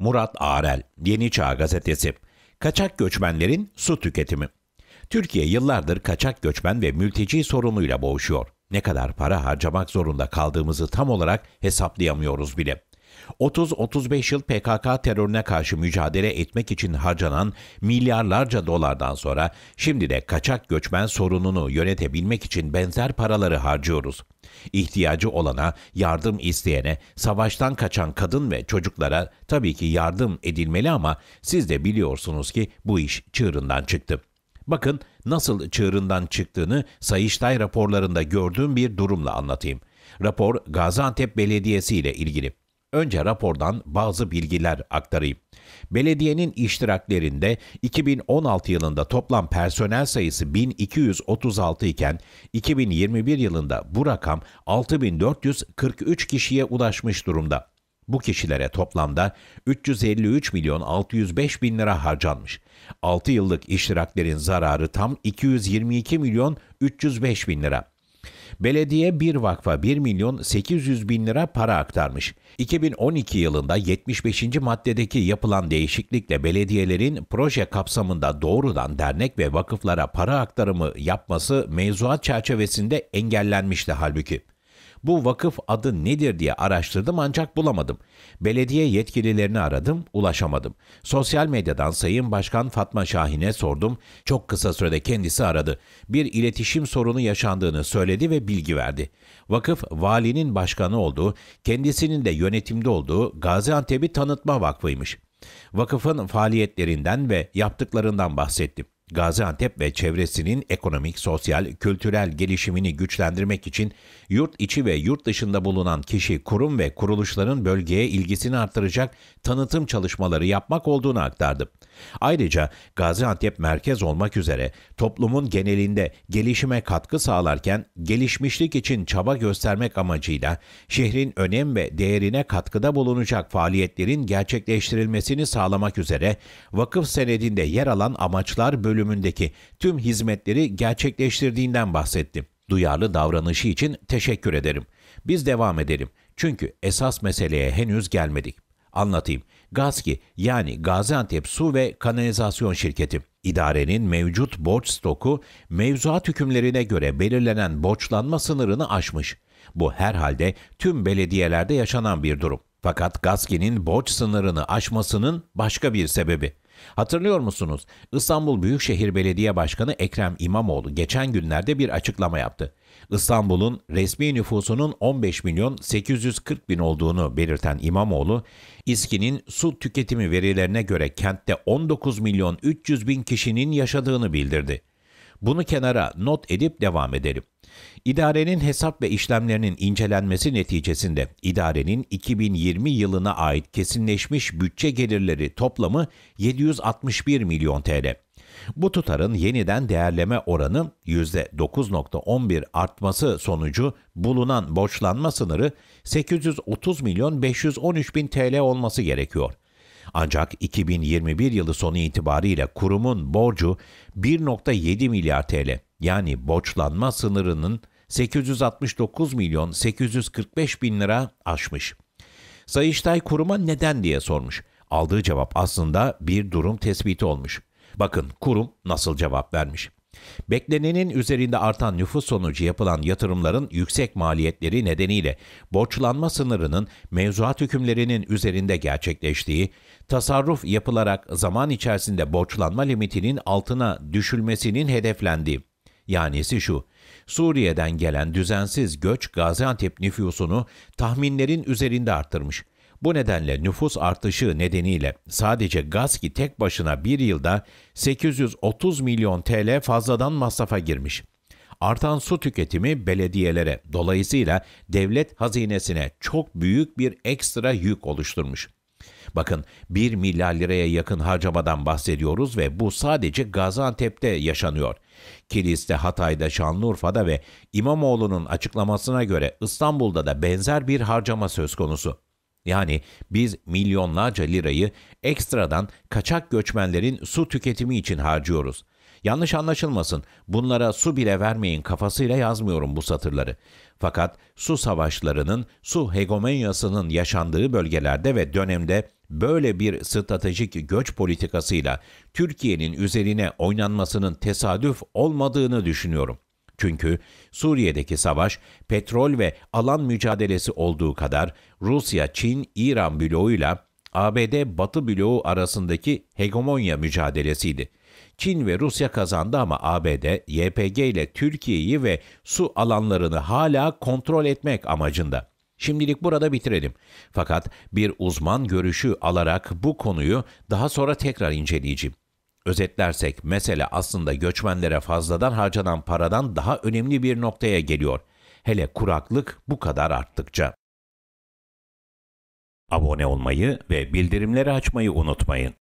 Murat Arel, Yeni Çağ Gazetesi. Kaçak göçmenlerin su tüketimi. Türkiye yıllardır kaçak göçmen ve mülteci sorunuyla boğuşuyor. Ne kadar para harcamak zorunda kaldığımızı tam olarak hesaplayamıyoruz bile. 30-35 yıl PKK terörüne karşı mücadele etmek için harcanan milyarlarca dolardan sonra şimdi de kaçak göçmen sorununu yönetebilmek için benzer paraları harcıyoruz. İhtiyacı olana, yardım isteyene, savaştan kaçan kadın ve çocuklara tabii ki yardım edilmeli ama siz de biliyorsunuz ki bu iş çığırından çıktı. Bakın nasıl çığırından çıktığını Sayıştay raporlarında gördüğüm bir durumla anlatayım. Rapor Gaziantep Belediyesi ile ilgili. Önce rapordan bazı bilgiler aktarayım. Belediyenin iştiraklerinde 2016 yılında toplam personel sayısı 1236 iken 2021 yılında bu rakam 6443 kişiye ulaşmış durumda. Bu kişilere toplamda 353 milyon 605 bin lira harcanmış. 6 yıllık iştiraklerin zararı tam 222 milyon 305 bin lira. Belediye bir vakfa 1 milyon 800 bin lira para aktarmış. 2012 yılında 75. maddedeki yapılan değişiklikle belediyelerin proje kapsamında doğrudan dernek ve vakıflara para aktarımı yapması mevzuat çerçevesinde engellenmişti halbuki. Bu vakıf adı nedir diye araştırdım ancak bulamadım. Belediye yetkililerini aradım, ulaşamadım. Sosyal medyadan Sayın Başkan Fatma Şahin'e sordum. Çok kısa sürede kendisi aradı. Bir iletişim sorunu yaşandığını söyledi ve bilgi verdi. Vakıf valinin başkanı olduğu, kendisinin de yönetimde olduğu Gaziantep'i Tanıtma Vakfı'ymış. Vakıfın faaliyetlerinden ve yaptıklarından bahsettim. Gaziantep ve çevresinin ekonomik, sosyal, kültürel gelişimini güçlendirmek için yurt içi ve yurt dışında bulunan kişi, kurum ve kuruluşların bölgeye ilgisini artıracak tanıtım çalışmaları yapmak olduğunu aktardı. Ayrıca Gaziantep merkez olmak üzere toplumun genelinde gelişime katkı sağlarken gelişmişlik için çaba göstermek amacıyla şehrin önem ve değerine katkıda bulunacak faaliyetlerin gerçekleştirilmesini sağlamak üzere vakıf senedinde yer alan amaçlar bölümü bölümündeki tüm hizmetleri gerçekleştirdiğinden bahsetti. Duyarlı davranışı için teşekkür ederim. Biz devam edelim. Çünkü esas meseleye henüz gelmedik. Anlatayım. Gazki yani Gaziantep Su ve Kanalizasyon Şirketi. İdarenin mevcut borç stoku mevzuat hükümlerine göre belirlenen borçlanma sınırını aşmış. Bu herhalde tüm belediyelerde yaşanan bir durum. Fakat Gaski'nin borç sınırını aşmasının başka bir sebebi. Hatırlıyor musunuz? İstanbul Büyükşehir Belediye Başkanı Ekrem İmamoğlu geçen günlerde bir açıklama yaptı. İstanbul'un resmi nüfusunun 15 milyon 840 bin olduğunu belirten İmamoğlu, İSKİ'nin su tüketimi verilerine göre kentte 19 milyon 300 bin kişinin yaşadığını bildirdi. Bunu kenara not edip devam edelim. İdarenin hesap ve işlemlerinin incelenmesi neticesinde idarenin 2020 yılına ait kesinleşmiş bütçe gelirleri toplamı 761 milyon TL. Bu tutarın yeniden değerleme oranı %9.11 artması sonucu bulunan borçlanma sınırı 830 milyon 513 bin TL olması gerekiyor. Ancak 2021 yılı sonu itibariyle kurumun borcu 1.7 milyar TL yani borçlanma sınırının 869 milyon 845 bin lira aşmış. Sayıştay kuruma neden diye sormuş. Aldığı cevap aslında bir durum tespiti olmuş. Bakın kurum nasıl cevap vermiş. Beklenenin üzerinde artan nüfus sonucu yapılan yatırımların yüksek maliyetleri nedeniyle borçlanma sınırının mevzuat hükümlerinin üzerinde gerçekleştiği, tasarruf yapılarak zaman içerisinde borçlanma limitinin altına düşülmesinin hedeflendiği, yanisi şu, Suriye'den gelen düzensiz göç Gaziantep nüfusunu tahminlerin üzerinde arttırmış. Bu nedenle nüfus artışı nedeniyle sadece Gaski tek başına bir yılda 830 milyon TL fazladan masrafa girmiş. Artan su tüketimi belediyelere, dolayısıyla devlet hazinesine çok büyük bir ekstra yük oluşturmuş. Bakın 1 milyar liraya yakın harcamadan bahsediyoruz ve bu sadece Gaziantep'te yaşanıyor. Kilis'te, Hatay'da, Şanlıurfa'da ve İmamoğlu'nun açıklamasına göre İstanbul'da da benzer bir harcama söz konusu. Yani biz milyonlarca lirayı ekstradan kaçak göçmenlerin su tüketimi için harcıyoruz. Yanlış anlaşılmasın, bunlara su bile vermeyin kafasıyla yazmıyorum bu satırları. Fakat su savaşlarının, su hegemonyasının yaşandığı bölgelerde ve dönemde böyle bir stratejik göç politikasıyla Türkiye'nin üzerine oynanmasının tesadüf olmadığını düşünüyorum. Çünkü Suriye'deki savaş petrol ve alan mücadelesi olduğu kadar Rusya, Çin, İran bloğuyla ABD Batı bloğu arasındaki hegemonya mücadelesiydi. Çin ve Rusya kazandı ama ABD, YPG ile Türkiye'yi ve su alanlarını hala kontrol etmek amacında. Şimdilik burada bitirelim. Fakat bir uzman görüşü alarak bu konuyu daha sonra tekrar inceleyeceğim. Özetlersek mesele aslında göçmenlere fazladan harcanan paradan daha önemli bir noktaya geliyor. Hele kuraklık bu kadar arttıkça. Abone olmayı ve bildirimleri açmayı unutmayın.